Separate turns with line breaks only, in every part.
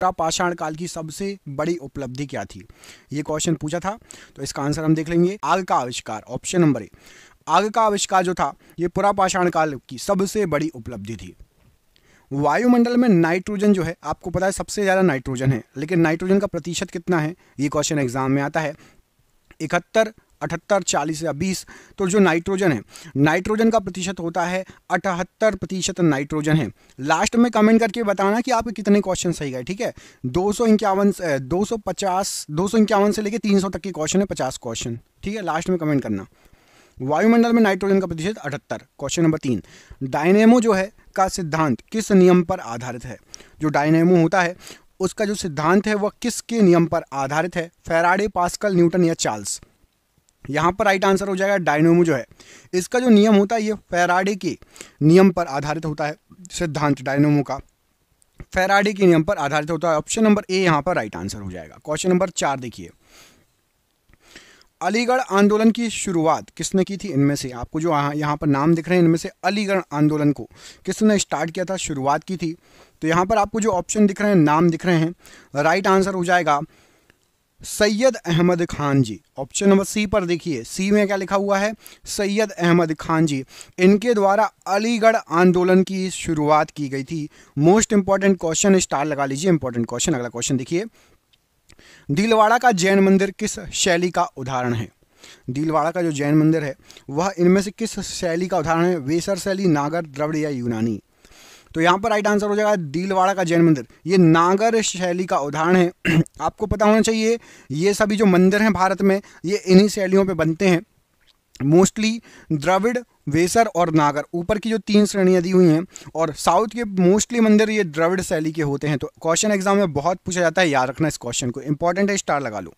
का पाषाण काल की सबसे बड़ी उपलब्धि क्या थी ये क्वेश्चन पूछा था तो इसका आंसर हम देख लेंगे आग का आविष्कार ऑप्शन नंबर ए आग का आविष्कार जो था ये पुरा पाषाण काल की सबसे बड़ी उपलब्धि थी वायुमंडल में नाइट्रोजन जो है आपको पता है सबसे ज़्यादा नाइट्रोजन है लेकिन नाइट्रोजन का प्रतिशत कितना है ये क्वेश्चन एग्जाम में आता है इकहत्तर अठहत्तर चालीस या बीस तो जो नाइट्रोजन है नाइट्रोजन का प्रतिशत होता है अठहत्तर प्रतिशत नाइट्रोजन है लास्ट में कमेंट करके बताना कि आपके कितने क्वेश्चन सही गए ठीक है दो सौ इक्यावन दो सौ पचास दो सौ इक्यावन से लेकर तीन सौ तक के क्वेश्चन है पचास क्वेश्चन ठीक है लास्ट में कमेंट करना वायुमंडल में नाइट्रोजन का प्रतिशत अठहत्तर क्वेश्चन नंबर तीन डायनेमो जो है का सिद्धांत किस नियम पर आधारित है जो डायनेमो होता है उसका जो सिद्धांत है वह किसके नियम पर आधारित है फेराडे पास्कल न्यूटन या चार्ल्स यहाँ पर राइट आंसर हो जाएगा डायनोमो जो है इसका जो नियम होता है ये फेराडे के नियम पर आधारित होता है सिद्धांत डायनोमो का फेराडे के नियम पर आधारित होता है ऑप्शन नंबर ए यहाँ पर राइट आंसर हो जाएगा क्वेश्चन नंबर चार देखिए अलीगढ़ आंदोलन की शुरुआत किसने की थी इनमें से आपको जो यहाँ पर नाम दिख रहे हैं इनमें से अलीगढ़ आंदोलन को किसने स्टार्ट किया था शुरुआत की थी तो यहाँ पर आपको जो ऑप्शन दिख रहे हैं नाम दिख रहे हैं राइट आंसर हो जाएगा Syed Ahmad Khan ji option number C पर देखिए सी में क्या लिखा हुआ है सैयद अहमद खान जी इनके द्वारा अलीगढ़ आंदोलन की शुरुआत की गई थी मोस्ट इंपॉर्टेंट क्वेश्चन स्टार लगा लीजिए इंपॉर्टेंट क्वेश्चन अगला क्वेश्चन देखिए दिलवाड़ा का जैन मंदिर किस शैली का उदाहरण है दिलवाड़ा का जो जैन मंदिर है वह इनमें से किस शैली का उदाहरण है वेसर शैली नागर द्रविड़ या यूनानी तो यहाँ पर राइट आंसर हो जाएगा दीलवाड़ा का जैन मंदिर ये नागर शैली का उदाहरण है आपको पता होना चाहिए ये सभी जो मंदिर हैं भारत में ये इन्हीं शैलियों पर बनते हैं मोस्टली द्रविड़ वेसर और नागर ऊपर की जो तीन श्रेणियाँ दी हुई हैं और साउथ के मोस्टली मंदिर ये द्रविड़ शैली के होते हैं तो क्वेश्चन एग्जाम में बहुत पूछा जाता है याद रखना इस क्वेश्चन को इंपॉर्टेंट है स्टार लगा लो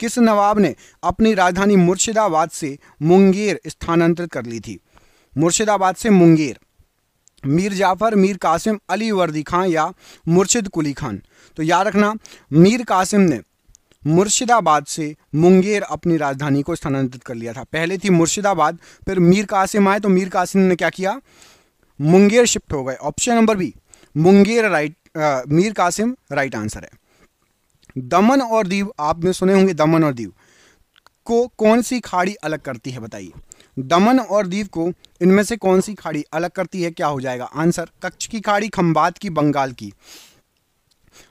किस नवाब ने अपनी राजधानी मुर्शिदाबाद से मुंगेर स्थानांतरित कर ली थी मुर्शिदाबाद से मुंगेर मीर जाफ़र मीर कासिम अली वर्दी खान या मुर्शिद कुली खान तो याद रखना मीर कासिम ने मुर्शिदाबाद से मुंगेर अपनी राजधानी को स्थानांतरित कर लिया था पहले थी मुर्शिदाबाद फिर मीर कासिम आए तो मीर कासिम ने क्या किया मुंगेर शिफ्ट हो गए option number B Munger right आ, मीर कासिम राइट आंसर है दमन और दीव आपने सुने होंगे दमन और दीव को कौन सी खाड़ी अलग करती है बताइए दमन और दीव को इनमें से कौन सी खाड़ी अलग करती है क्या हो जाएगा आंसर कच्छ की खाड़ी खम्बात की बंगाल की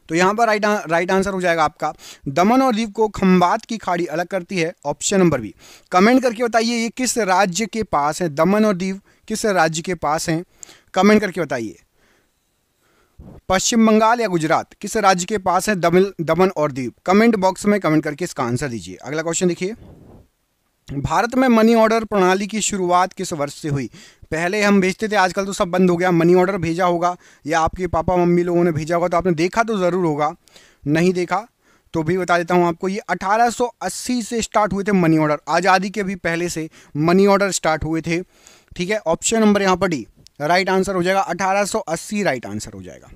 तो यहां पर राइट राइट आंसर हो जाएगा आपका दमन और दीव को खम्बात की खाड़ी अलग करती है ऑप्शन नंबर बी कमेंट करके बताइए ये किस राज्य के पास है दमन और दीव किस राज्य के पास है कमेंट करके बताइए पश्चिम बंगाल या गुजरात किस राज्य के पास है दमन दमन और दीव कमेंट बॉक्स में कमेंट करके इसका आंसर दीजिए अगला क्वेश्चन देखिए भारत में मनी ऑर्डर प्रणाली की शुरुआत किस वर्ष से हुई पहले हम भेजते थे आजकल तो सब बंद हो गया मनी ऑर्डर भेजा होगा या आपके पापा मम्मी लोगों ने भेजा होगा तो आपने देखा तो ज़रूर होगा नहीं देखा तो भी बता देता हूँ आपको ये 1880 से स्टार्ट हुए थे मनी ऑर्डर आज़ादी के भी पहले से मनी ऑर्डर स्टार्ट हुए थे ठीक है ऑप्शन नंबर यहाँ पर डी राइट आंसर हो जाएगा अठारह राइट आंसर हो जाएगा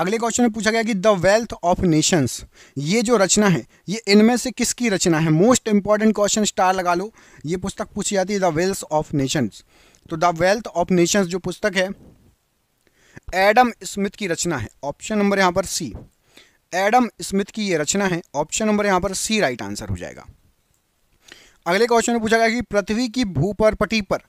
अगले क्वेश्चन में पूछा गया कि द वेल्थ ऑफ नेशंस ये जो रचना है ये इनमें से किसकी रचना है मोस्ट इंपॉर्टेंट क्वेश्चन स्टार लगा लो ये पुस्तक पूछी जाती है द वेल्थ ऑफ नेशंस तो द वेल्थ ऑफ नेशंस जो पुस्तक है एडम स्मिथ की रचना है ऑप्शन नंबर यहां पर सी एडम स्मिथ की ये रचना है ऑप्शन नंबर यहां पर सी राइट आंसर हो जाएगा अगले क्वेश्चन में पूछा गया कि पृथ्वी की भू पर पर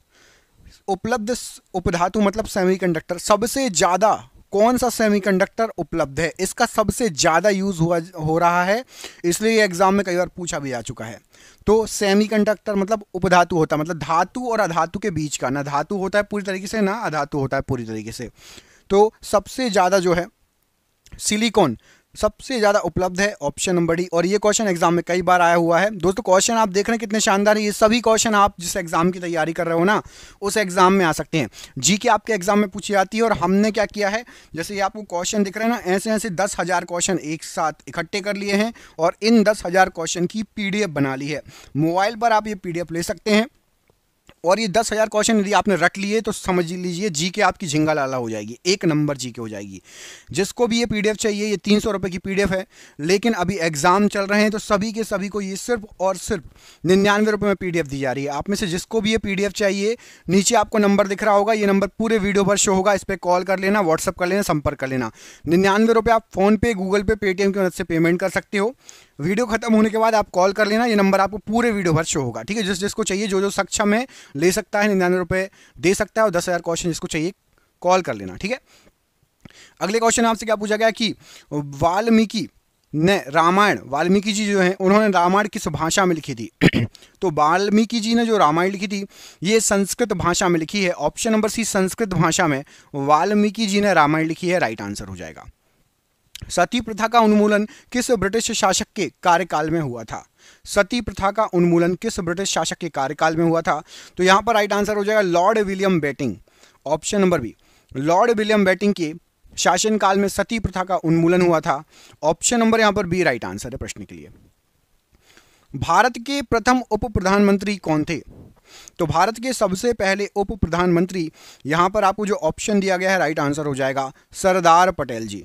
उपलब्ध उपधातु मतलब सेमीकंडक्टर सबसे ज़्यादा कौन सा सेमीकंडक्टर उपलब्ध है इसका सबसे ज़्यादा यूज़ हुआ हो रहा है इसलिए एग्ज़ाम में कई बार पूछा भी जा चुका है तो सेमीकंडक्टर मतलब उपधातु होता है मतलब धातु और अधातु के बीच का ना धातु होता है पूरी तरीके से ना अधातु होता है पूरी तरीके से तो सबसे ज़्यादा जो है सिलिकॉन सबसे ज़्यादा उपलब्ध है ऑप्शन नंबर डी और ये क्वेश्चन एग्जाम में कई बार आया हुआ है दोस्तों क्वेश्चन आप देख रहे हैं कितने शानदार है ये सभी क्वेश्चन आप जिस एग्जाम की तैयारी कर रहे हो ना उस एग्जाम में आ सकते हैं जी के आपके एग्जाम में पूछी जाती है और हमने क्या किया है जैसे ये आपको क्वेश्चन दिख रहे हैं ना ऐसे ऐसे दस हज़ार क्वेश्चन एक साथ इकट्ठे कर लिए हैं और इन दस हज़ार क्वेश्चन की पी बना ली है मोबाइल पर आप ये पी ले सकते हैं और ये दस हज़ार क्वेश्चन यदि आपने रट लिए तो समझ लीजिए जी के आपकी झिंगा लाला हो जाएगी एक नंबर जी के हो जाएगी जिसको भी ये पीडीएफ चाहिए ये तीन सौ रुपये की पीडीएफ है लेकिन अभी एग्ज़ाम चल रहे हैं तो सभी के सभी को ये सिर्फ और सिर्फ निन्यानवे रुपये में पीडीएफ दी जा रही है आप में से जिसको भी ये पीडीएफ चाहिए नीचे आपको नंबर दिख रहा होगा ये नंबर पूरे वीडियो पर शो होगा इस पर कॉल कर लेना व्हाट्सअप कर लेना संपर्क कर लेना निन्यानवे आप फ़ोनपे गूगल पे पेटीएम की मदद से पेमेंट कर सकते हो वीडियो खत्म होने के बाद आप कॉल कर लेना ये नंबर आपको पूरे वीडियो भर शो होगा ठीक है जिस जिसको चाहिए जो जो सक्षम है ले सकता है निन्यानवे रुपये दे सकता है और दस हज़ार क्वेश्चन जिसको चाहिए कॉल कर लेना ठीक है अगले क्वेश्चन आपसे क्या पूछा गया कि वाल्मीकि ने रामायण वाल्मीकि जी जो हैं उन्होंने रामायण किस भाषा में लिखी थी तो वाल्मीकि जी ने जो रामायण लिखी थी ये संस्कृत भाषा में लिखी है ऑप्शन नंबर सी संस्कृत भाषा में वाल्मीकि जी ने रामायण लिखी है राइट आंसर हो जाएगा सती प्रथा का उन्मूलन किस ब्रिटिश शासक के कार्यकाल में हुआ था सती प्रथा का उन्मूलन किस ब्रिटिश शासक के कार्यकाल में हुआ था तो यहां पर राइट आंसर हो जाएगा lord William Bentinck option number B lord William Bentinck के शासनकाल में सती प्रथा का उन्मूलन हुआ था ऑप्शन नंबर यहां पर बी राइट आंसर है प्रश्न के लिए भारत के प्रथम उप प्रधानमंत्री कौन थे तो भारत के सबसे पहले उप प्रधानमंत्री यहां पर आपको जो ऑप्शन दिया गया है राइट आंसर हो जाएगा Sardar Patel ji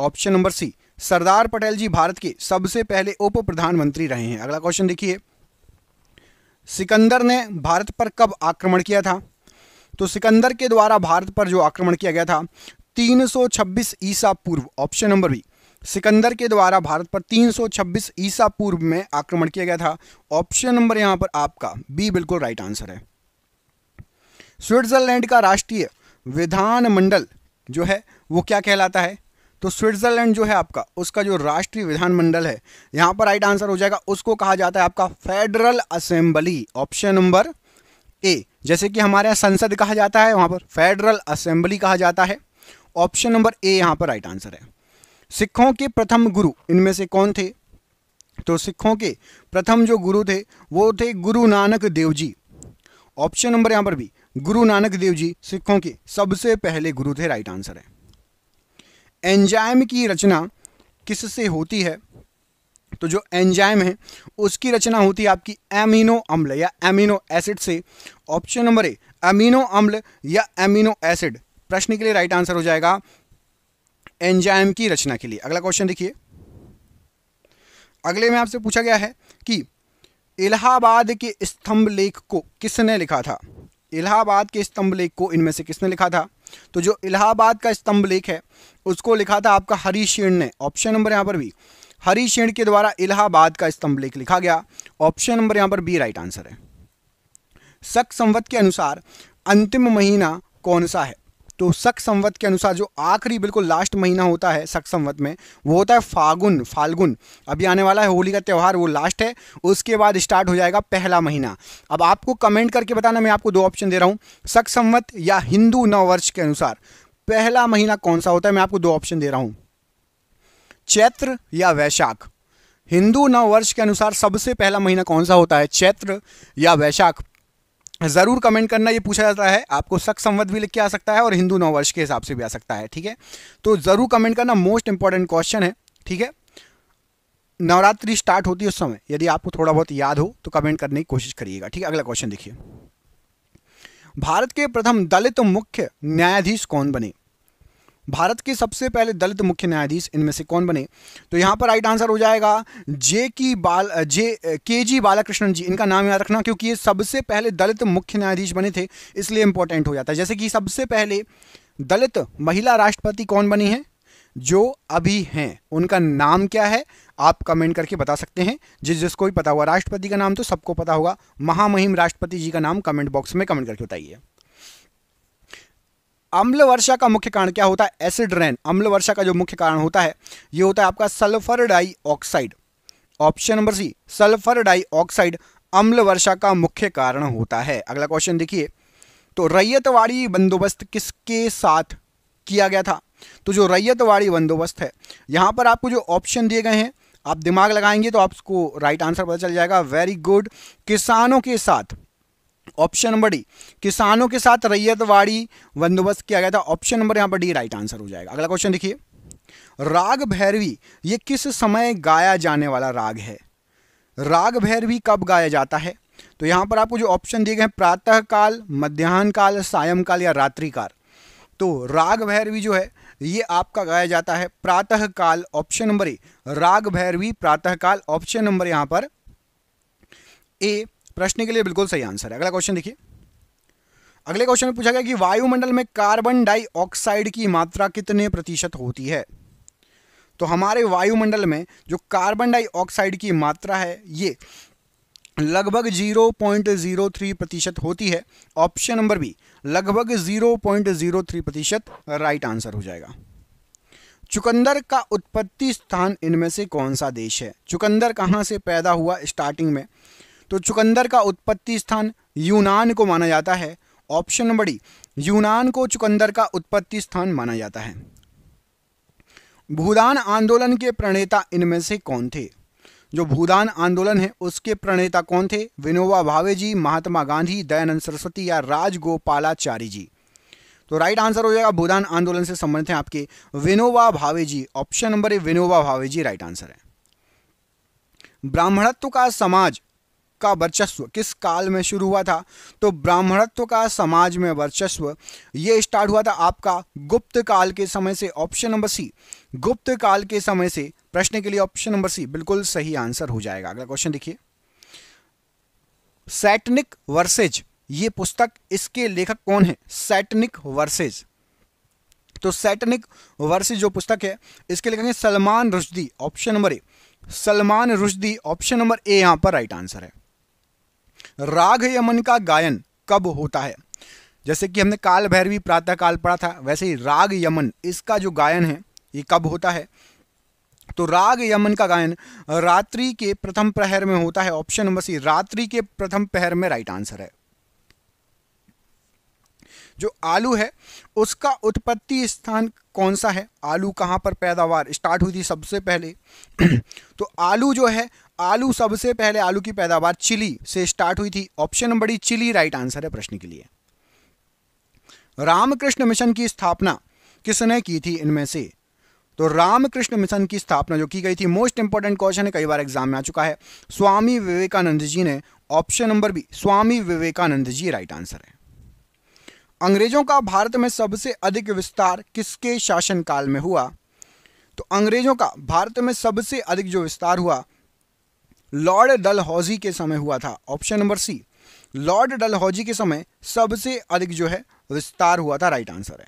option number C Sardar Patel ji Bharat के सबसे पहले उप प्रधानमंत्री रहे हैं अगला क्वेश्चन देखिए सिकंदर ने भारत पर कब आक्रमण किया था तो सिकंदर के द्वारा भारत पर जो आक्रमण किया गया था 326 ईसा पूर्व ऑप्शन नंबर बी सिकंदर के द्वारा भारत पर 326 ईसा पूर्व में आक्रमण किया गया था ऑप्शन नंबर यहां पर आपका बी बिल्कुल राइट आंसर है स्विट्जरलैंड का राष्ट्रीय विधानमंडल जो है वो क्या कहलाता है तो स्विट्ज़रलैंड जो है आपका उसका जो राष्ट्रीय विधानमंडल है यहाँ पर राइट आंसर हो जाएगा उसको कहा जाता है आपका federal assembly option number A जैसे कि हमारे यहाँ संसद कहा जाता है वहाँ पर फेडरल असेंबली कहा जाता है ऑप्शन नंबर ए यहाँ पर राइट आंसर है सिखों के प्रथम गुरु इनमें से कौन थे तो सिखों के प्रथम जो गुरु थे वो थे गुरु नानक देव जी ऑप्शन नंबर यहाँ पर भी गुरु नानक देव जी सिखों के सबसे पहले गुरु थे राइट आंसर है एंजाइम की रचना किससे होती है तो जो एंजाइम है उसकी रचना होती है आपकी एमिनो अम्ल या एमिनो एसिड से ऑप्शन नंबर ए अमीनो अम्ल या एमिनो एसिड प्रश्न के लिए राइट आंसर हो जाएगा एंजाइम की रचना के लिए अगला क्वेश्चन देखिए अगले में आपसे पूछा गया है कि इलाहाबाद के स्तंभ लेख को किसने लिखा था इलाहाबाद के स्तंभ लेख को इनमें से किसने लिखा था तो जो इलाहाबाद का स्तंभ लेख है उसको लिखा था आपका हरी ने ऑप्शन नंबर यहाँ पर भी हरी के द्वारा इलाहाबाद का स्तंभ लेख लिखा गया ऑप्शन नंबर यहाँ पर बी राइट आंसर है शक संवत के अनुसार अंतिम महीना कौन सा है तो सक संवत के अनुसार जो आखिरी बिल्कुल लास्ट महीना होता है सक संवत में वो होता है फागुन फाल्गुन अभी आने वाला है होली का त्यौहार वो लास्ट है उसके बाद स्टार्ट हो जाएगा पहला महीना अब आपको कमेंट करके बताना मैं आपको दो ऑप्शन दे रहा हूँ सक संवत या हिंदू नववर्ष के अनुसार पहला महीना कौन सा होता है मैं आपको दो ऑप्शन दे रहा हूँ चैत्र या वैशाख हिंदू नववर्ष के अनुसार सबसे पहला महीना कौन सा होता है चैत्र या वैशाख ज़रूर कमेंट करना ये पूछा जाता है आपको सख संवत भी लिख के आ सकता है और हिंदू नववर्ष के हिसाब से भी आ सकता है ठीक है तो ज़रूर कमेंट करना मोस्ट इंपॉर्टेंट क्वेश्चन है ठीक है नवरात्रि स्टार्ट होती है उस समय यदि आपको थोड़ा बहुत याद हो तो कमेंट करने की कोशिश करिएगा ठीक है अगला क्वेश्चन देखिए भारत के प्रथम दलित मुख्य न्यायाधीश कौन बने भारत के सबसे पहले दलित मुख्य न्यायाधीश इनमें से कौन बने तो यहाँ पर राइट आंसर हो जाएगा जे की बाल जे के जी बालाकृष्णन जी इनका नाम याद रखना क्योंकि ये सबसे पहले दलित मुख्य न्यायाधीश बने थे इसलिए इंपॉर्टेंट हो जाता है जैसे कि सबसे पहले दलित महिला राष्ट्रपति कौन बनी है जो अभी हैं उनका नाम क्या है आप कमेंट करके बता सकते हैं जिस जिसको भी पता हुआ राष्ट्रपति का नाम तो सबको पता होगा महामहिम राष्ट्रपति जी का नाम कमेंट बॉक्स में कमेंट करके बताइए अम्ल वर्षा का मुख्य कारण क्या होता है एसिड रेन अम्ल वर्षा का जो मुख्य कारण होता है ये होता है आपका sulphur dioxide option number C sulphur dioxide अम्ल वर्षा का मुख्य कारण होता है अगला क्वेश्चन देखिए तो रैयतवाड़ी बंदोबस्त किसके साथ किया गया था तो जो रैयतवाड़ी बंदोबस्त है यहां पर आपको जो ऑप्शन दिए गए हैं आप दिमाग लगाएंगे तो आपको राइट आंसर पता चल जाएगा वेरी गुड किसानों के साथ ऑप्शन नंबर डी किसानों के साथ रैयतवाड़ी बंदोबस्त किया गया था ऑप्शन नंबर यहाँ पर डी राइट आंसर हो जाएगा अगला क्वेश्चन देखिए राग भैरवी ये किस समय गाया जाने वाला राग है राग भैरवी कब गाया जाता है तो यहाँ पर आपको जो ऑप्शन दिए गए हैं प्रातःकाल मध्यान्ह काल सायंकाल या रात्रिकाल तो राग भैरवी जो है ये आपका गाया जाता है प्रातःकाल ऑप्शन नंबर ए राग भैरवी प्रातःकाल ऑप्शन नंबर यहाँ पर ए प्रश्न के लिए बिल्कुल सही आंसर है अगला क्वेश्चन देखिए अगले क्वेश्चन में पूछा गया कि वायुमंडल में कार्बन डाइऑक्साइड की मात्रा कितने प्रतिशत होती है तो हमारे वायुमंडल में जो कार्बन डाइऑक्साइड की मात्रा है ये लगभग 0.03 प्रतिशत होती है ऑप्शन नंबर बी लगभग 0.03 प्रतिशत राइट आंसर हो जाएगा चुकंदर का उत्पत्ति स्थान इनमें से कौन सा देश है चुकंदर कहाँ से पैदा हुआ स्टार्टिंग में तो चुकंदर का उत्पत्ति स्थान यूनान को माना जाता है ऑप्शन नंबर डी यूनान को चुकंदर का उत्पत्ति स्थान माना जाता है भूदान आंदोलन के प्रणेता इनमें से कौन थे जो भूदान आंदोलन है उसके प्रणेता कौन थे विनोबा भावे जी महात्मा गांधी दयानंद सरस्वती या राजगोपालाचारी जी तो राइट आंसर हो जाएगा भूदान आंदोलन से संबंधित है आपके Vinoba Bhave ji option number A Vinoba Bhave ji right answer है ब्राह्मणत्व का समाज का वर्चस्व किस काल में शुरू हुआ था तो ब्राह्मणत्व का समाज में वर्चस्व ये स्टार्ट हुआ था आपका गुप्त काल के समय से ऑप्शन नंबर सी गुप्त काल के समय से प्रश्न के लिए ऑप्शन नंबर सी बिल्कुल सही आंसर हो जाएगा अगला क्वेश्चन देखिए सैटनिक वर्सेज ये पुस्तक इसके लेखक कौन है सैटनिक वर्सेज तो सैटनिक वर्सेज जो पुस्तक है इसके लेखक है Salman Rushdie option number A Salman Rushdie option number A यहां पर राइट आंसर है राग यमन का गायन कब होता है जैसे कि हमने काल भैरवी प्रातः काल पढ़ा था वैसे ही राग यमन इसका जो गायन है ये कब होता है तो राग यमन का गायन रात्रि के प्रथम प्रहर में होता है ऑप्शन नंबर सी रात्रि के प्रथम प्रहर में राइट आंसर है जो आलू है उसका उत्पत्ति स्थान कौन सा है आलू कहाँ पर पैदावार स्टार्ट हुई थी सबसे पहले तो आलू जो है आलू सबसे पहले आलू की पैदावार चिली से स्टार्ट हुई थी option number D Chile right answer है प्रश्न के लिए रामकृष्ण मिशन की स्थापना किसने की थी इनमें से तो रामकृष्ण मिशन की स्थापना जो की गई थी मोस्ट इंपॉर्टेंट क्वेश्चन है कई बार एग्जाम में आ चुका है स्वामी विवेकानंद जी ने option number B Swami Vivekananda ji right answer है अंग्रेजों का भारत में सबसे अधिक विस्तार किसके शासनकाल में हुआ तो अंग्रेजों का भारत में सबसे अधिक जो विस्तार हुआ लॉर्ड डलहौजी के समय हुआ था option number C lord Dalhousie के समय सबसे अधिक जो है विस्तार हुआ था राइट आंसर है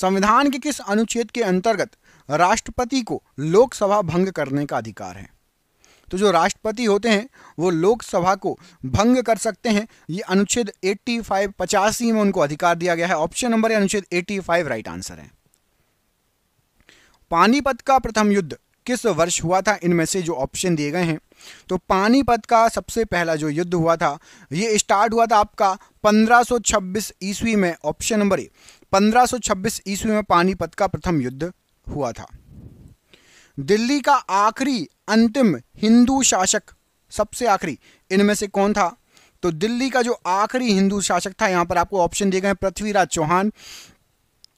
संविधान के किस अनुच्छेद के अंतर्गत राष्ट्रपति को लोकसभा भंग करने का अधिकार है तो जो राष्ट्रपति होते हैं वो लोकसभा को भंग कर सकते हैं ये अनुच्छेद 85 फाइव पचासी में उनको अधिकार दिया गया है ऑप्शन नंबर अनुच्छेद 85 राइट आंसर है पानीपत का प्रथम युद्ध किस वर्ष हुआ था इनमें से जो ऑप्शन दिए गए हैं तो पानीपत का सबसे पहला जो युद्ध हुआ था ये स्टार्ट हुआ था आपका 1526 ईस्वी में ऑप्शन नंबर ए 1526 ईस्वी में पानीपत का प्रथम युद्ध हुआ था दिल्ली का आखिरी अंतिम हिंदू शासक सबसे आखिरी इनमें से कौन था तो दिल्ली का जो आखिरी हिंदू शासक था यहां पर आपको ऑप्शन दिए गए पृथ्वीराज चौहान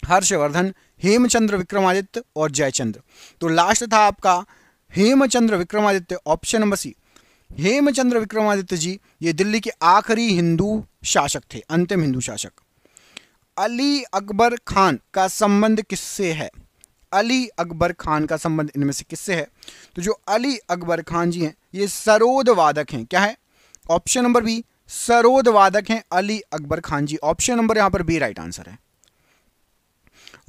हर्षवर्धन हेमचंद्र विक्रमादित्य और जयचंद्र तो लास्ट था आपका Hemchandra Vikramaditya option number C Hemchandra Vikramaditya ji ये दिल्ली के आखिरी हिंदू शासक थे अंतिम हिंदू शासक अली अकबर खान का संबंध किससे है अली अकबर खान का संबंध इनमें से किससे है तो जो अली अकबर खान जी हैं ये सरोद वादक हैं क्या है ऑप्शन नंबर बी सरोद वादक हैं अली अकबर खान जी ऑप्शन नंबर यहाँ पर बी राइट आंसर है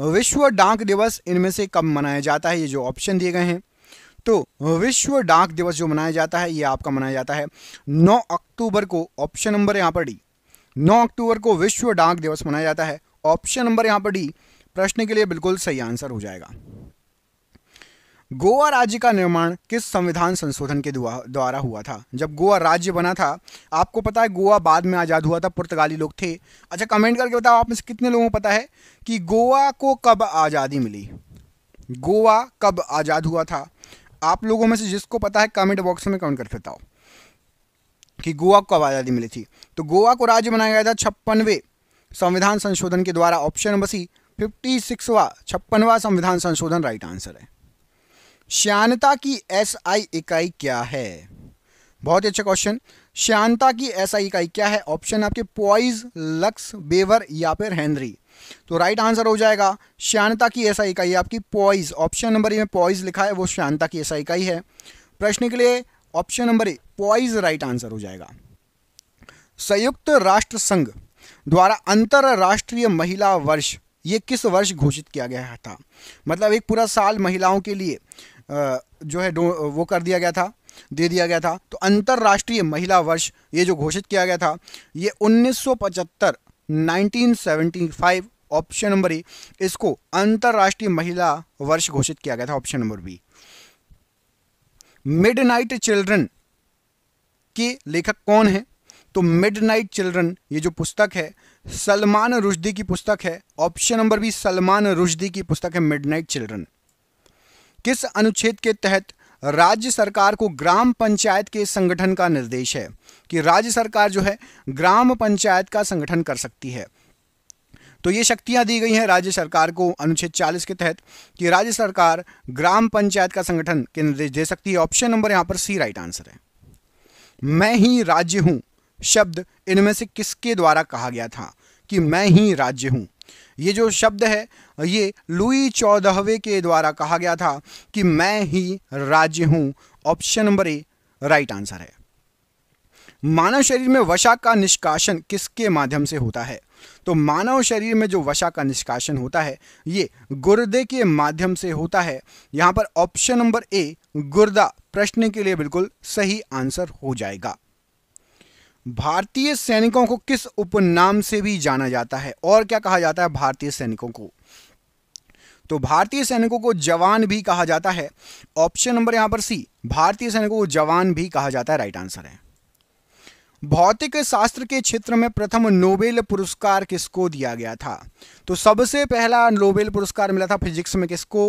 विश्व डाक दिवस इनमें से कब मनाया जाता है ये जो ऑप्शन दिए गए हैं तो विश्व डाक दिवस जो मनाया जाता है ये आपका मनाया जाता है 9 अक्टूबर को ऑप्शन नंबर यहाँ पर डी 9 अक्टूबर को विश्व डाक दिवस मनाया जाता है ऑप्शन नंबर यहाँ पर डी प्रश्न के लिए बिल्कुल सही आंसर हो जाएगा गोवा राज्य का निर्माण किस संविधान संशोधन के द्वारा हुआ था जब गोवा राज्य बना था आपको पता है गोवा बाद में आज़ाद हुआ था पुर्तगाली लोग थे अच्छा कमेंट करके बताओ आप में से कितने लोगों को पता है कि गोवा को कब आज़ादी मिली गोवा कब आज़ाद हुआ था आप लोगों में से जिसको पता है कमेंट बॉक्स में कमेंट करके बताओ कि गोवा को कब आज़ादी मिली थी तो गोवा को राज्य बनाया गया था छप्पनवे संविधान संशोधन के द्वारा ऑप्शन नंबर सी फिफ्टी सिक्सवा छप्पनवा संविधान संशोधन राइट आंसर है श्यानता की एसआई इकाई क्या है बहुत ही अच्छा क्वेश्चन श्यानता की एसआई इकाई क्या है ऑप्शन आपके पॉइज लक्स बेवर या फिर हेनरी तो राइट आंसर हो जाएगा श्यानता की ऐसा इकाई आपकी पॉइज ऑप्शन नंबर ए में पॉइज लिखा है वो श्यानता की ऐसा इकाई है प्रश्न के लिए option number A poise right answer हो जाएगा संयुक्त राष्ट्र संघ द्वारा अंतरराष्ट्रीय महिला वर्ष ये किस वर्ष घोषित किया गया था मतलब एक पूरा साल महिलाओं के लिए जो है वो कर दिया गया था दे दिया गया था तो अंतर्राष्ट्रीय महिला वर्ष ये जो घोषित किया गया था ये 1975 1975 ऑप्शन नंबर ई इसको अंतर्राष्ट्रीय महिला वर्ष घोषित किया गया था option number B Midnight Children के लेखक कौन है तो मिडनाइट चिल्ड्रन ये जो पुस्तक है सलमान रुश्दी की पुस्तक है option number B Salman Rushdie की पुस्तक है मिडनाइट चिल्ड्रन किस अनुच्छेद के तहत राज्य सरकार को ग्राम पंचायत के संगठन का निर्देश है कि राज्य सरकार जो है ग्राम पंचायत का संगठन कर सकती है तो ये शक्तियां दी गई हैं राज्य सरकार को अनुच्छेद 40 के तहत कि राज्य सरकार ग्राम पंचायत का संगठन के निर्देश दे सकती है ऑप्शन नंबर यहां पर सी राइट आंसर है मैं ही राज्य हूं शब्द इनमें से किसके द्वारा कहा गया था कि मैं ही राज्य हूं ये जो शब्द है ये लुई चौदहवे के द्वारा कहा गया था कि मैं ही राज्य हूं option number A right answer है मानव शरीर में वशा का निष्कासन किसके माध्यम से होता है तो मानव शरीर में जो वशा का निष्कासन होता है ये गुर्दे के माध्यम से होता है यहां पर ऑप्शन नंबर ए गुर्दा प्रश्न के लिए बिल्कुल सही आंसर हो जाएगा भारतीय सैनिकों को किस उपनाम से भी जाना जाता है और क्या कहा जाता है भारतीय सैनिकों को तो भारतीय सैनिकों को जवान भी कहा जाता है ऑप्शन नंबर यहां पर सी भारतीय सैनिकों को जवान भी कहा जाता है राइट आंसर है भौतिक शास्त्र के क्षेत्र में प्रथम नोबेल पुरस्कार किसको दिया गया था तो सबसे पहला नोबेल पुरस्कार मिला था फिजिक्स में किसको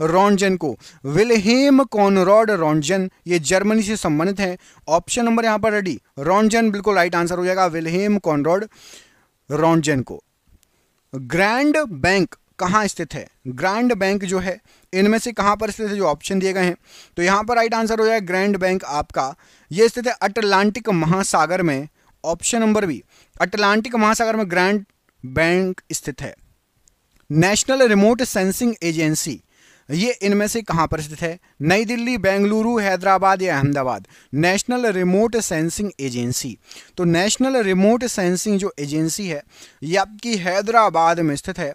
रॉन्जन को विलहेम कॉनरॉड रॉन्जन ये जर्मनी से संबंधित है ऑप्शन नंबर यहां पर रेडी रॉन्जन बिल्कुल राइट आंसर हो जाएगा विलहेम कॉनरॉड रॉन्जन को ग्रैंड बैंक कहाँ स्थित है ग्रैंड बैंक जो है इनमें से कहाँ पर स्थित है जो ऑप्शन दिए गए हैं तो यहाँ पर राइट आंसर हो जाएगा ग्रैंड बैंक आपका ये स्थित है अटलांटिक महासागर में ऑप्शन नंबर बी अटलांटिक महासागर में ग्रैंड बैंक स्थित है नेशनल रिमोट सेंसिंग एजेंसी ये इनमें से कहाँ पर स्थित है नई दिल्ली बेंगलुरु हैदराबाद या Ahmedabad national remote sensing agency तो नेशनल रिमोट सेंसिंग जो एजेंसी है ये आपकी हैदराबाद में स्थित है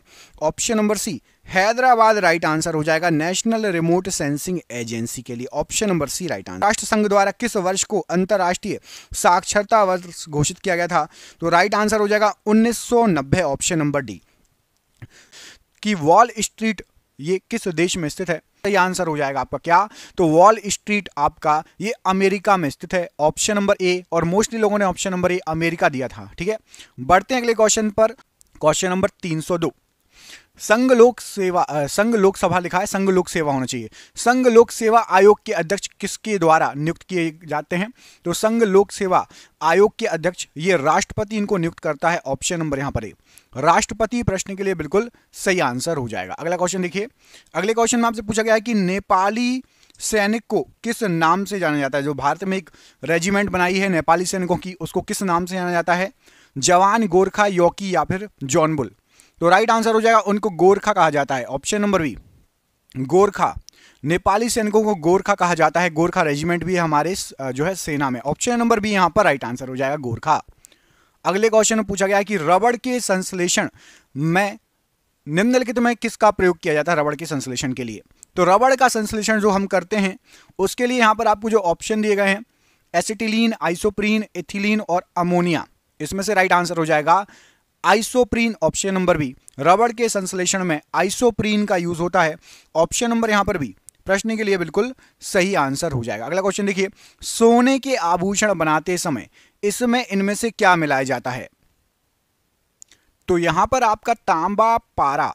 option number C Hyderabad right answer हो जाएगा नेशनल रिमोट सेंसिंग एजेंसी के लिए option number C right answer राष्ट्र संघ द्वारा किस वर्ष को अंतर्राष्ट्रीय साक्षरता वर्ष घोषित किया गया था तो राइट आंसर हो जाएगा उन्नीस ऑप्शन नंबर डी कि वॉल स्ट्रीट ये किस देश में स्थित है ये आंसर हो जाएगा आपका क्या तो वॉल स्ट्रीट आपका ये अमेरिका में स्थित है ऑप्शन नंबर ए और मोस्टली लोगों ने ऑप्शन नंबर ए अमेरिका दिया था ठीक है बढ़ते हैं अगले क्वेश्चन पर क्वेश्चन नंबर 302 संघ लोक सेवा संघ लोकसभा लिखा है संघ लोक सेवा होना चाहिए संघ लोक सेवा आयोग के अध्यक्ष किसके द्वारा नियुक्त किए जाते हैं तो संघ लोक सेवा आयोग के अध्यक्ष ये राष्ट्रपति इनको नियुक्त करता है ऑप्शन नंबर यहाँ पर राष्ट्रपति प्रश्न के लिए बिल्कुल सही आंसर हो जाएगा अगला क्वेश्चन देखिए अगले क्वेश्चन में आपसे पूछा गया है कि नेपाली सैनिक को किस नाम से जाना जाता है जो भारत में एक रेजिमेंट बनाई है नेपाली सैनिकों की उसको किस नाम से जाना जाता है जवान गोरखा योकी या फिर जॉनबुल तो राइट आंसर हो जाएगा उनको गोरखा कहा जाता है option number B Gorkha Nepali सैनिकों को गोरखा कहा जाता है गोरखा रेजिमेंट भी हमारे जो है सेना में ऑप्शन नंबर बी यहां पर राइट आंसर हो जाएगा गोरखा अगले क्वेश्चन में पूछा गया कि रबड़ के संश्लेषण में निम्नलिखित में किसका प्रयोग किया जाता है रबड़ के संश्लेषण के लिए तो रबड़ का संश्लेषण जो हम करते हैं उसके लिए यहां पर आपको जो ऑप्शन दिए गए हैं एसिटिलीन आइसोप्रीन एथिलीन और अमोनिया इसमें से राइट आंसर हो जाएगा आइसोप्रीन ऑप्शन नंबर बी रबड़ के संश्लेषण में आइसोप्रीन का यूज होता है ऑप्शन नंबर यहां पर भी प्रश्न के लिए बिल्कुल सही आंसर हो जाएगा अगला क्वेश्चन देखिए सोने के आभूषण बनाते समय इसमें इनमें से क्या मिलाया जाता है तो यहां पर आपका तांबा पारा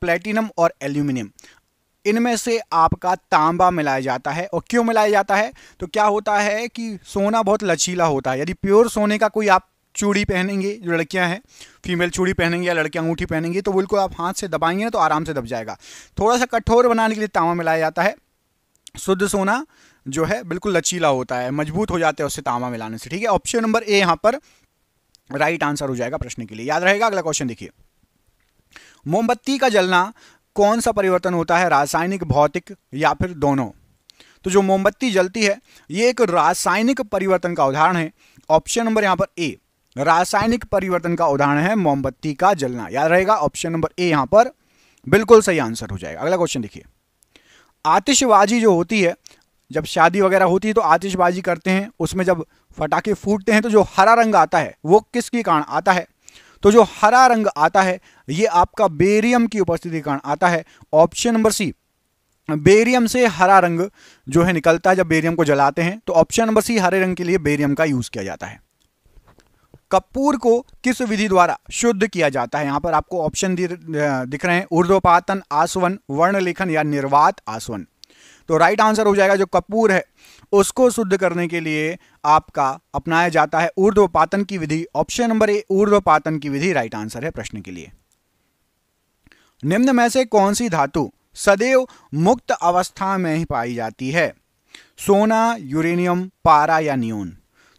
प्लेटिनम और एल्यूमिनियम इनमें से आपका तांबा मिलाया जाता है और क्यों मिलाया जाता है तो क्या होता है कि सोना बहुत लचीला होता है यदि प्योर सोने का कोई आप चूड़ी पहनेंगे जो लड़कियां हैं फीमेल चूड़ी पहनेंगे या लड़कियां अंगूठी पहनेंगी तो बिल्कुल आप हाथ से दबाएंगे तो आराम से दब जाएगा थोड़ा सा कठोर बनाने के लिए तांबा मिलाया जाता है शुद्ध सोना जो है बिल्कुल लचीला होता है मजबूत हो जाता है उससे तांबा मिलाने से ठीक है ऑप्शन नंबर ए यहाँ पर राइट आंसर हो जाएगा प्रश्न के लिए याद रहेगा अगला क्वेश्चन देखिए मोमबत्ती का जलना कौन सा परिवर्तन होता है रासायनिक भौतिक या फिर दोनों तो जो मोमबत्ती जलती है ये एक रासायनिक परिवर्तन का उदाहरण है ऑप्शन नंबर यहाँ पर ए रासायनिक परिवर्तन का उदाहरण है मोमबत्ती का जलना याद रहेगा ऑप्शन नंबर ए यहां पर बिल्कुल सही आंसर हो जाएगा अगला क्वेश्चन देखिए आतिशबाजी जो होती है जब शादी वगैरह होती है तो आतिशबाजी करते हैं उसमें जब फटाखे फूटते हैं तो जो हरा रंग आता है वो किसके कारण आता है तो जो हरा रंग आता है ये आपका बेरियम की उपस्थिति के कारण आता है ऑप्शन नंबर सी बेरियम से हरा रंग जो है निकलता है जब बेरियम को जलाते हैं तो ऑप्शन नंबर सी हरे रंग के लिए बेरियम का यूज़ किया जाता है कपूर को किस विधि द्वारा शुद्ध किया जाता है यहाँ पर आपको ऑप्शन दिख रहे हैं ऊर्ध्वपातन आसवन लेखन या निर्वात आसवन तो राइट आंसर हो जाएगा जो कपूर है उसको शुद्ध करने के लिए आपका अपनाया जाता है ऊर्ध्वपातन की विधि ऑप्शन नंबर ए ऊर्ध्वपातन की विधि राइट आंसर है प्रश्न के लिए निम्न में से कौन सी धातु सदैव मुक्त अवस्था में ही पाई जाती है सोना यूरेनियम पारा या नियोन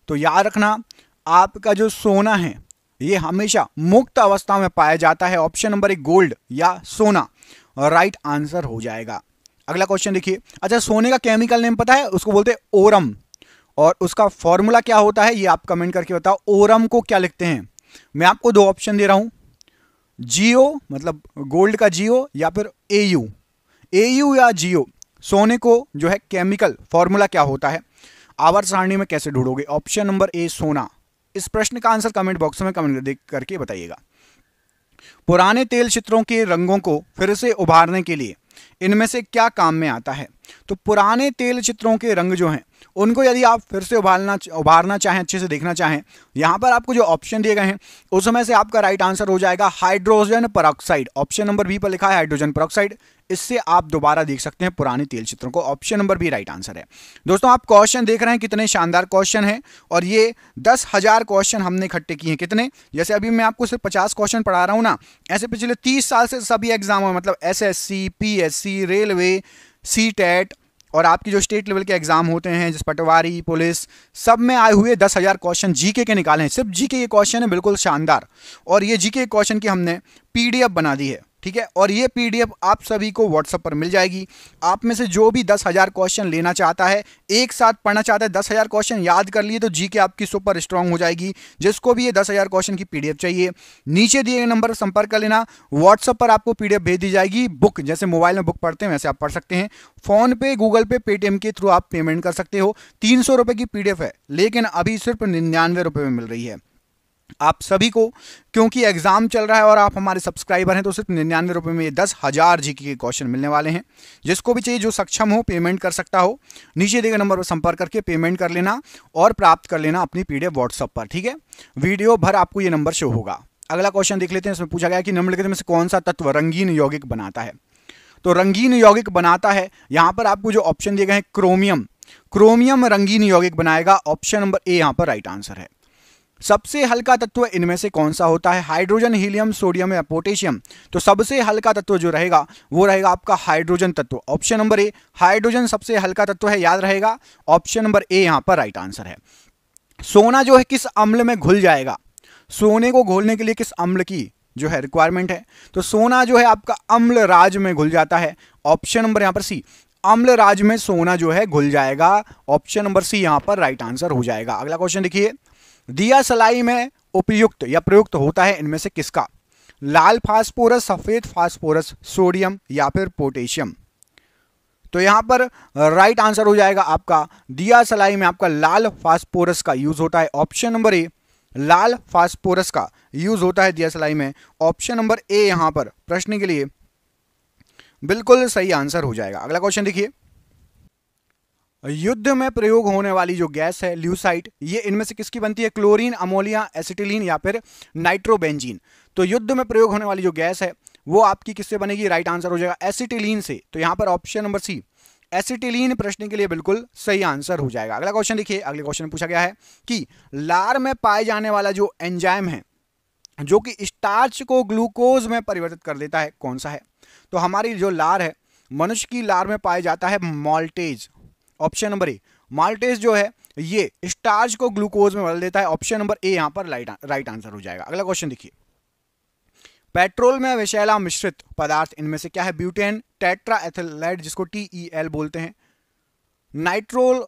तो याद रखना आपका जो सोना है ये हमेशा मुक्त अवस्था में पाया जाता है ऑप्शन नंबर एक गोल्ड या सोना राइट आंसर हो जाएगा अगला क्वेश्चन देखिए अच्छा सोने का केमिकल नेम पता है उसको बोलते हैं ओरम और उसका फॉर्मूला क्या होता है ये आप कमेंट करके बताओ ओरम को क्या लिखते हैं मैं आपको दो ऑप्शन दे रहा हूं जियो मतलब गोल्ड का जियो या फिर ए यू ए यू या जियो सोने को जो है केमिकल फॉर्मूला क्या होता है आवर सारणी में कैसे ढूंढोगे ऑप्शन नंबर ए सोना इस प्रश्न का आंसर कमेंट बॉक्स में कमेंट करके बताइएगा पुराने तेल चित्रों के रंगों को फिर से उभारने के लिए इनमें से क्या काम में आता है तो पुराने तेल चित्रों के रंग जो हैं उनको यदि आप फिर से उभारना उभारना चाहें अच्छे से देखना चाहें यहाँ पर आपको जो ऑप्शन दिए गए हैं समय से आपका राइट आंसर हो जाएगा hydrogen peroxide option number B पर लिखा है हाइड्रोजन परॉक्साइड इससे आप दोबारा देख सकते हैं पुराने तेल चित्रों को option number B right answer है दोस्तों आप क्वेश्चन देख रहे हैं कितने शानदार क्वेश्चन हैं और ये दस हज़ार क्वेश्चन हमने इकट्ठे किए हैं कितने जैसे अभी मैं आपको सिर्फ पचास क्वेश्चन पढ़ा रहा हूं ना ऐसे पिछले तीस साल से सभी एग्जाम मतलब S S C P S C railway C TET और आपकी जो स्टेट लेवल के एग्ज़ाम होते हैं जिस पटवारी पुलिस सब में आए हुए दस हज़ार क्वेश्चन जीके के निकाले हैं सिर्फ जीके के क्वेश्चन है बिल्कुल शानदार और ये जीके के क्वेश्चन की हमने पीडीएफ बना दी है ठीक है और ये पीडीएफ आप सभी को व्हाट्सएप पर मिल जाएगी आप में से जो भी दस हज़ार क्वेश्चन लेना चाहता है एक साथ पढ़ना चाहता है दस हज़ार क्वेश्चन याद कर लिए तो जी के आपकी सुपर स्ट्रांग हो जाएगी जिसको भी ये दस हज़ार क्वेश्चन की पीडीएफ चाहिए नीचे दिए गए नंबर पर संपर्क कर लेना व्हाट्सएप पर आपको पीडीएफ भेज दी जाएगी बुक जैसे मोबाइल में बुक पढ़ते हैं वैसे आप पढ़ सकते हैं फ़ोन पे गूगल पे पेटीएम के थ्रू आप पेमेंट कर सकते हो तीन सौ रुपए की पीडीएफ है लेकिन अभी सिर्फ निन्यानवे रुपए में मिल रही है आप सभी को क्योंकि एग्ज़ाम चल रहा है और आप हमारे सब्सक्राइबर हैं तो सिर्फ निन्यानवे रुपये में ये दस हज़ार जी के क्वेश्चन मिलने वाले हैं जिसको भी चाहिए जो सक्षम हो पेमेंट कर सकता हो नीचे दिए गए नंबर पर संपर्क करके पेमेंट कर लेना और प्राप्त कर लेना अपनी पी डी व्हाट्सअप पर ठीक है वीडियो भर आपको ये नंबर शो होगा अगला क्वेश्चन देख लेते हैं इसमें पूछा गया कि निम्नलिखित में से कौन सा तत्व रंगीन यौगिक बनाता है तो रंगीन यौगिक बनाता है यहाँ पर आपको जो ऑप्शन दिए गए हैं क्रोमियम क्रोमियम रंगीन यौगिक बनाएगा ऑप्शन नंबर ए यहाँ पर राइट आंसर है सबसे हल्का तत्व इनमें से कौन सा होता है हाइड्रोजन हीलियम सोडियम या पोटेशियम तो सबसे हल्का तत्व जो रहेगा वो रहेगा आपका हाइड्रोजन तत्व ऑप्शन नंबर ए हाइड्रोजन सबसे हल्का तत्व है याद रहेगा ऑप्शन नंबर ए यहां पर राइट आंसर है सोना जो है किस अम्ल में घुल जाएगा सोने को घोलने के लिए किस अम्ल की जो है रिक्वायरमेंट है तो सोना जो है आपका अम्ल राज में घुल जाता है ऑप्शन नंबर यहां पर सी अम्ल राज में सोना जो है घुल जाएगा ऑप्शन नंबर सी यहां पर राइट आंसर हो जाएगा अगला क्वेश्चन देखिए दिया सलाई में उपयुक्त या प्रयुक्त होता है इनमें से किसका लाल फास्फोरस सफ़ेद फास्फोरस सोडियम या फिर पोटेशियम तो यहां पर राइट आंसर हो जाएगा आपका दिया सलाई में आपका लाल फास्फोरस का यूज़ होता है ऑप्शन नंबर ए लाल फास्फोरस का यूज़ होता है दिया सलाई में ऑप्शन नंबर ए यहां पर प्रश्न के लिए बिल्कुल सही आंसर हो जाएगा अगला क्वेश्चन देखिए युद्ध में प्रयोग होने वाली जो गैस है ल्यूसाइट ये इनमें से किसकी बनती है क्लोरीन अमोलिया एसिटिलीन या फिर नाइट्रोबेंजीन तो युद्ध में प्रयोग होने वाली जो गैस है वो आपकी किससे बनेगी राइट आंसर हो जाएगा एसिटिलीन से तो यहाँ पर ऑप्शन नंबर सी एसिटिलीन प्रश्न के लिए बिल्कुल सही आंसर हो जाएगा अगला क्वेश्चन देखिए अगले क्वेश्चन पूछा गया है कि लार में पाए जाने वाला जो एंजाइम है जो कि स्टार्च को ग्लूकोज में परिवर्तित कर देता है कौन सा है तो हमारी जो लार है मनुष्य की लार में पाया जाता है maltase option number A maltase जो है ये स्टार्च को ग्लूकोज में बदल देता है ऑप्शन नंबर ए यहां पर राइट आंसर हो जाएगा अगला क्वेश्चन देखिए पेट्रोल में विशैला मिश्रित पदार्थ इनमें से क्या है ब्यूटेन टेट्रा एथेलाइड जिसको टीई एल बोलते हैं नाइट्रोल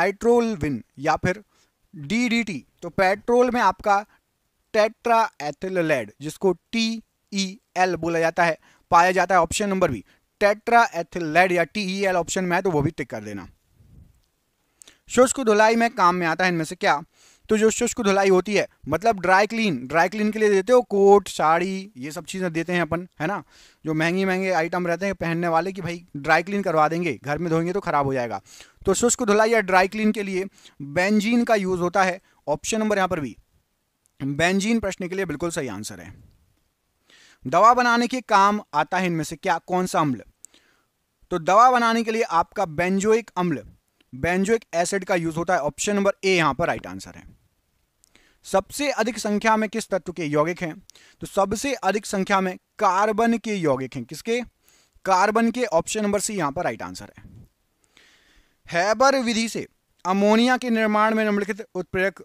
नाइट्रोल विन या फिर डी तो पेट्रोल में आपका टेट्रा एथिलेड जिसको टीई एल बोला जाता है पाया जाता है option number B tetra ethyl lead या टीई एल ऑप्शन में है तो वो भी टिक कर देना शुष्क धुलाई में काम में आता है इनमें से क्या तो जो शुष्क धुलाई होती है मतलब ड्राई क्लीन ड्राई क्लीन के लिए देते हो कोट साड़ी ये सब चीज़ें देते हैं अपन है ना जो महंगी महंगे आइटम रहते हैं पहनने वाले कि भाई ड्राई क्लीन करवा देंगे घर में धोएंगे तो ख़राब हो जाएगा तो शुष्क धुलाई या ड्राई क्लीन के लिए बेंजीन का यूज़ होता है ऑप्शन नंबर यहाँ पर भी बेंजीन प्रश्न के लिए बिल्कुल सही आंसर है दवा बनाने के काम आता है इनमें से क्या कौन सा अम्ल तो दवा बनाने के लिए आपका बेंजोइक अम्ल बेंजोइक एसिड का यूज होता है ऑप्शन नंबर ए यहां पर राइट आंसर है सबसे अधिक संख्या में किस तत्व के यौगिक हैं तो सबसे अधिक संख्या में कार्बन के यौगिक हैं किसके कार्बन के ऑप्शन नंबर सी यहां पर राइट आंसर है हैबर विधि से अमोनिया के निर्माण में निम्नलिखित उत्प्रेरक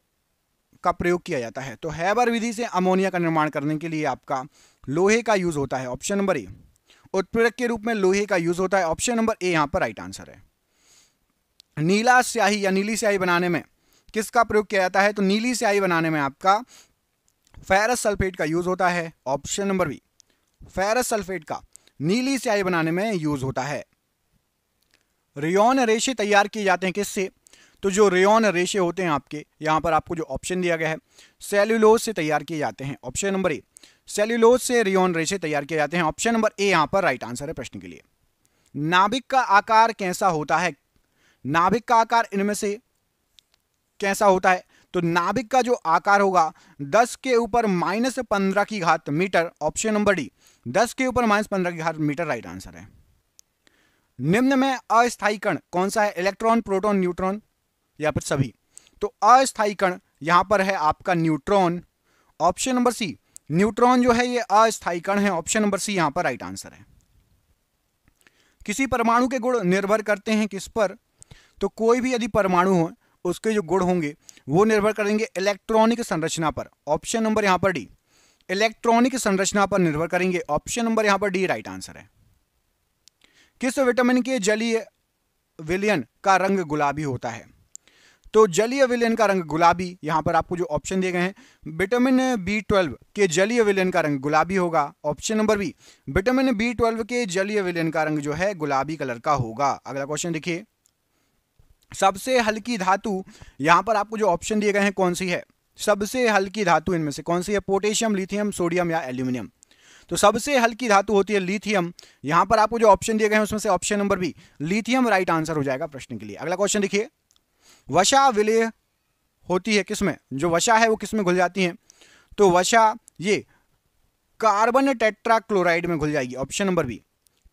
का प्रयोग किया जाता है तो हैबर विधि से अमोनिया का निर्माण करने के लिए आपका लोहे का यूज होता है ऑप्शन नंबर ए उत्प्रेरक के रूप में लोहे का यूज होता है ऑप्शन नंबर ए यहां पर राइट आंसर है नीला स्याही या नीली स्याही बनाने में किसका प्रयोग किया जाता है तो नीली स्याही बनाने में आपका फेरस सल्फेट का यूज़ होता है option number B ferrous sulphate का नीली स्याही बनाने में यूज़ होता है रेयन रेशे तैयार किए जाते हैं किससे तो जो रेयन रेशे होते हैं आपके यहां पर आपको जो ऑप्शन दिया गया है सेल्यूलोज से तैयार किए जाते हैं ऑप्शन नंबर ए सेल्यूलोज से रेयन रेशे तैयार किए जाते हैं ऑप्शन नंबर ए यहां पर राइट आंसर है प्रश्न के लिए नाभिक का आकार कैसा होता है नाभिक का आकार इनमें से कैसा होता है तो नाभिक का जो आकार होगा दस के ऊपर माइनस पंद्रह की घात मीटर ऑप्शन नंबर डी दस के ऊपर माइनस पंद्रह की घात मीटर राइट आंसर है निम्न में अस्थायी कण कौन सा है इलेक्ट्रॉन प्रोटॉन न्यूट्रॉन या फिर सभी तो अस्थायी कण यहां पर है आपका neutron option number C neutron जो है ये अस्थायी कण है ऑप्शन नंबर सी यहां पर राइट आंसर है किसी परमाणु के गुण निर्भर करते हैं किस पर तो कोई भी यदि परमाणु हो उसके जो गुण होंगे वो निर्भर करेंगे इलेक्ट्रॉनिक संरचना पर ऑप्शन नंबर यहाँ पर डी इलेक्ट्रॉनिक संरचना पर निर्भर करेंगे ऑप्शन नंबर यहाँ पर डी राइट आंसर है किस विटामिन के जलीय विलियन का रंग गुलाबी होता है तो जलीय विलियन का रंग गुलाबी यहां पर आपको जो ऑप्शन दिए गए हैं विटामिन बी ट्वेल्व के जलीय विलियन का रंग गुलाबी होगा option number B vitamin B twelve के जलीय विलियन का रंग जो है गुलाबी कलर का होगा अगला क्वेश्चन देखिए सबसे हल्की धातु यहाँ पर आपको जो ऑप्शन दिए गए हैं कौन सी है सबसे हल्की धातु इनमें से कौन सी है पोटेशियम लिथियम सोडियम या एल्यूमिनियम तो सबसे हल्की धातु होती है लिथियम यहाँ पर आपको जो ऑप्शन दिए गए हैं उसमें से option number B lithium right answer हो जाएगा प्रश्न के लिए अगला क्वेश्चन देखिए वशा विलय होती है किसमें जो वशा है वो किसमें घुल जाती है तो वशा ये कार्बन टेट्राक्लोराइड में घुल जाएगी option number B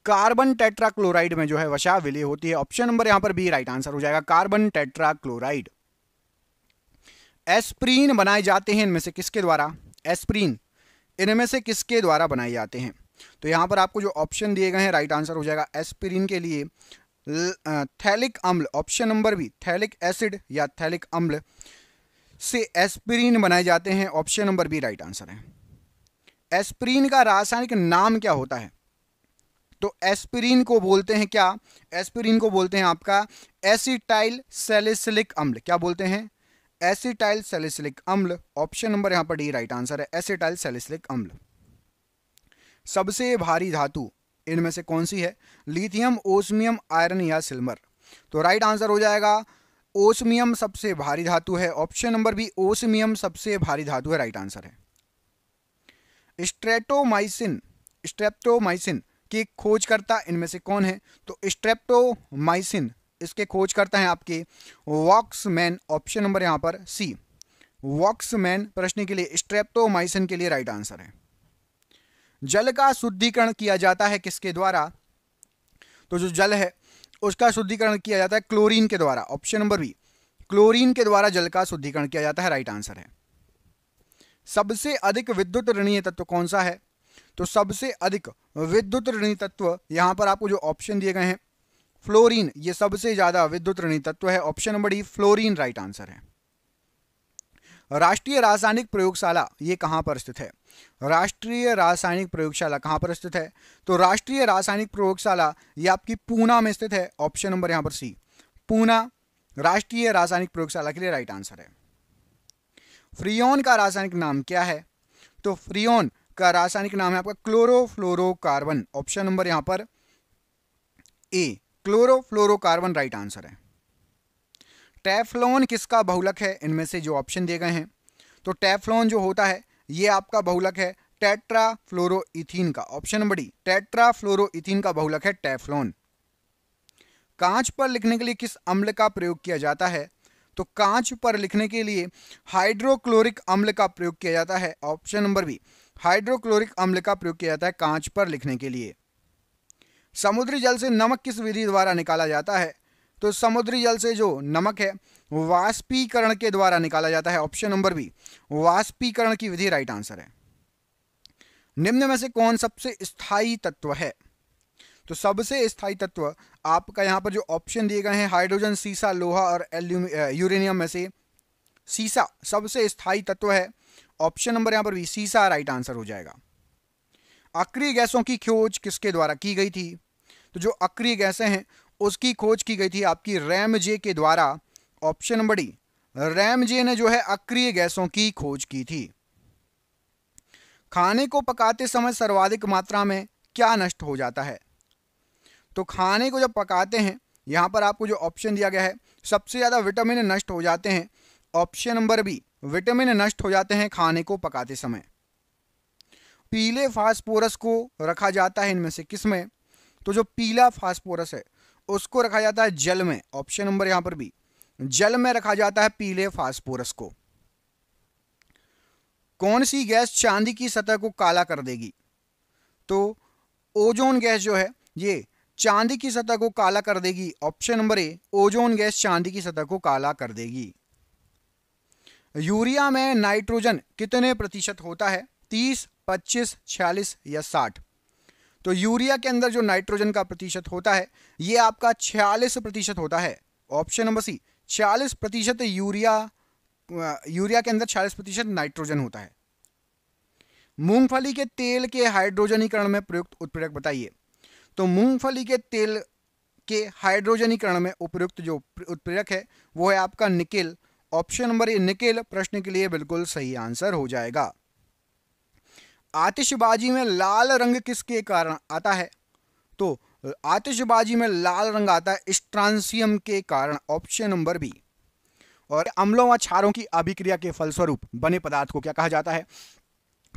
carbon tetrachloride में जो है वशा विलय होती है ऑप्शन नंबर यहां पर बी राइट आंसर हो जाएगा कार्बन टेट्राक्लोराइड एस्प्रीन बनाए जाते हैं इनमें से किसके द्वारा एस्प्रीन इनमें से किसके द्वारा बनाए जाते हैं तो यहां पर आपको जो ऑप्शन दिए गए हैं राइट आंसर हो जाएगा एस्प्रीन के लिए थैलिक अम्ल option number B phthalic acid या थैलिक अम्ल से एस्प्रीन बनाए जाते हैं option number B right answer है एस्प्रीन का रासायनिक नाम क्या होता है तो एस्पिरिन को बोलते हैं क्या एस्पिरिन को बोलते हैं आपका एसिटाइल सेलिसिलिक अम्ल क्या बोलते हैं एसिटाइल सेलिसिलिक अम्ल ऑप्शन नंबर यहां पर डी राइट आंसर है एसिटाइल सेलिसिलिक अम्ल सबसे भारी धातु इनमें से कौन सी है लिथियम ओसमियम आयरन या सिल्वर तो राइट आंसर हो जाएगा ओसमियम सबसे भारी धातु है ऑप्शन नंबर बी ओसमियम सबसे भारी धातु है राइट आंसर है स्ट्रेटोमाइसिन स्ट्रेप्टोमाइसिन कि खोजकर्ता इनमें से कौन है तो स्ट्रेप्टोमाइसिन इसके खोजकर्ता हैं आपके वॉक्समैन ऑप्शन नंबर यहां पर सी वॉक्समैन प्रश्न के लिए स्ट्रेप्टोमाइसिन के लिए राइट आंसर है जल का शुद्धिकरण किया जाता है किसके द्वारा तो जो जल है उसका शुद्धिकरण किया जाता है क्लोरीन के द्वारा ऑप्शन नंबर बी क्लोरीन के द्वारा जल का शुद्धिकरण किया जाता है राइट आंसर है सबसे अधिक विद्युत ऋणीय तत्व कौन सा है तो सबसे अधिक विद्युत ऋणी तत्व यहाँ पर आपको जो ऑप्शन दिए गए हैं फ्लोरीन ये सबसे ज्यादा विद्युत ऋणी तत्व है option number D fluorine right answer है राष्ट्रीय रासायनिक प्रयोगशाला ये कहाँ पर स्थित है राष्ट्रीय रासायनिक प्रयोगशाला कहाँ पर स्थित है तो राष्ट्रीय रासायनिक प्रयोगशाला ये आपकी पूना में स्थित है ऑप्शन नंबर यहाँ पर सी पूना राष्ट्रीय रासायनिक प्रयोगशाला के लिए राइट आंसर है फ्रियोन का रासायनिक नाम क्या है तो फ्रियोन का रासायनिक नाम है आपका क्लोरोफ्लोरोकार्बन ऑप्शन नंबर यहां पर ए क्लोरोफ्लोरोकार्बन राइट आंसर है टेफ्लॉन किसका बहुलक है इनमें से जो ऑप्शन दिए गए हैं तो टेफ्लॉन जो होता है ये आपका बहुलक है टेट्राफ्लोरोइथीन का ऑप्शन नंबर डी टेट्राफ्लोरोइथीन का बहुलक है टेफ्लॉन कांच पर लिखने के लिए किस अम्ल का प्रयोग किया जाता है तो कांच पर लिखने के लिए हाइड्रोक्लोरिक अम्ल का प्रयोग किया जाता है ऑप्शन नंबर बी हाइड्रोक्लोरिक अम्ल का प्रयोग किया जाता है कांच पर लिखने के लिए समुद्री जल से नमक किस विधि द्वारा निकाला जाता है तो समुद्री जल से जो नमक है वाष्पीकरण के द्वारा निकाला जाता है ऑप्शन नंबर बी वाष्पीकरण की विधि राइट आंसर है निम्न में से कौन सबसे स्थायी तत्व है तो सबसे स्थायी तत्व आपका यहां पर जो ऑप्शन दिए गए हैं हाइड्रोजन सीसा लोहा और यूरेनियम में से सीसा सबसे स्थायी तत्व है ऑप्शन नंबर यहां पर भी सीसा राइट आंसर हो जाएगा अक्रिय गैसों की खोज किसके द्वारा की गई थी तो जो अक्रिय गैसें हैं उसकी खोज की गई थी आपकी रैम जे के द्वारा option number D Ramsay ने जो है अक्रिय गैसों की खोज की थी खाने को पकाते समय सर्वाधिक मात्रा में क्या नष्ट हो जाता है तो खाने को जब पकाते हैं यहां पर आपको जो ऑप्शन दिया गया है सबसे ज़्यादा विटामिन नष्ट हो जाते हैं ऑप्शन नंबर बी विटामिन नष्ट हो जाते हैं खाने को पकाते समय पीले फास्फोरस को रखा जाता है इनमें से किस में तो जो पीला फास्फोरस है उसको रखा जाता है जल में ऑप्शन नंबर यहां पर भी जल में रखा जाता है पीले फास्फोरस को कौन सी गैस चांदी की सतह को काला कर देगी तो ओजोन गैस जो है ये चांदी की सतह को काला कर देगी option number A ozone gas चांदी की सतह को काला कर देगी यूरिया में नाइट्रोजन कितने प्रतिशत होता है तीस पच्चीस छियालीस या साठ तो यूरिया के अंदर जो नाइट्रोजन का प्रतिशत होता है ये आपका छियालीस प्रतिशत होता है ऑप्शन नंबर सी छियालीस प्रतिशत यूरिया यूरिया के अंदर छियालीस प्रतिशत नाइट्रोजन होता है मूंगफली के तेल के हाइड्रोजनीकरण में प्रयुक्त उत्प्रेरक बताइए तो मूंगफली के तेल के हाइड्रोजनीकरण में उपयुक्त जो उत्प्रेरक है वो है आपका nickel option number A nickel प्रश्न के लिए बिल्कुल सही आंसर हो जाएगा आतिशबाजी में लाल रंग किसके कारण आता है तो आतिशबाजी में लाल रंग आता है स्ट्रांसियम के कारण ऑप्शन नंबर बी और अम्लों व क्षारों की अभिक्रिया के फलस्वरूप बने पदार्थ को क्या कहा जाता है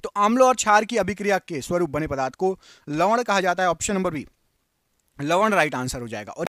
तो अम्लों और क्षार की अभिक्रिया के स्वरूप बने पदार्थ को लवण कहा जाता है ऑप्शन नंबर बी लवण राइट आंसर हो जाएगा और